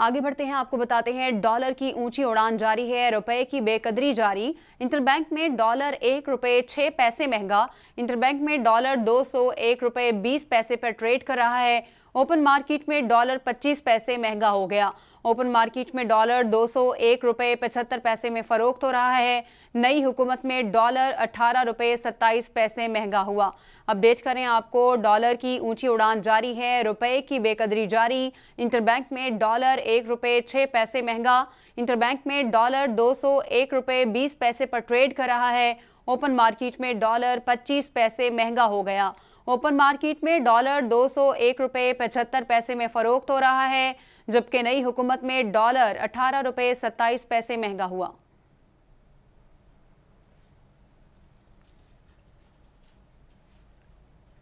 आगे बढ़ते हैं आपको बताते हैं डॉलर की ऊंची उड़ान जारी है रुपए की बेकदरी जारी इंटरबैंक में डॉलर एक रुपए छः पैसे महंगा इंटरबैंक में डॉलर दो सौ एक रुपए बीस पैसे पर ट्रेड कर रहा है ओपन मार्केट में डॉलर 25 पैसे महंगा हो गया ओपन मार्केट में डॉलर दो सौ एक रुपये पचहत्तर पैसे में फ़रोख्त हो रहा है नई हुकूमत में डॉलर अठारह रुपये सत्ताईस पैसे महंगा हुआ अपडेट करें आपको डॉलर की ऊंची उड़ान जारी है रुपए की बेकदरी जारी इंटरबैंक में डॉलर एक रुपये छः पैसे महंगा इंटरबैंक में डॉलर दो सौ एक रुपये बीस पैसे पर ट्रेड कर रहा है ओपन मार्केट में डॉलर पच्चीस पैसे महंगा हो गया ओपन मार्केट में डॉलर दो सौ एक रुपये पचहत्तर पैसे में फरोख्त हो रहा है जबकि नई हुकूमत में डॉलर अठारह रुपये सत्ताईस पैसे महंगा हुआ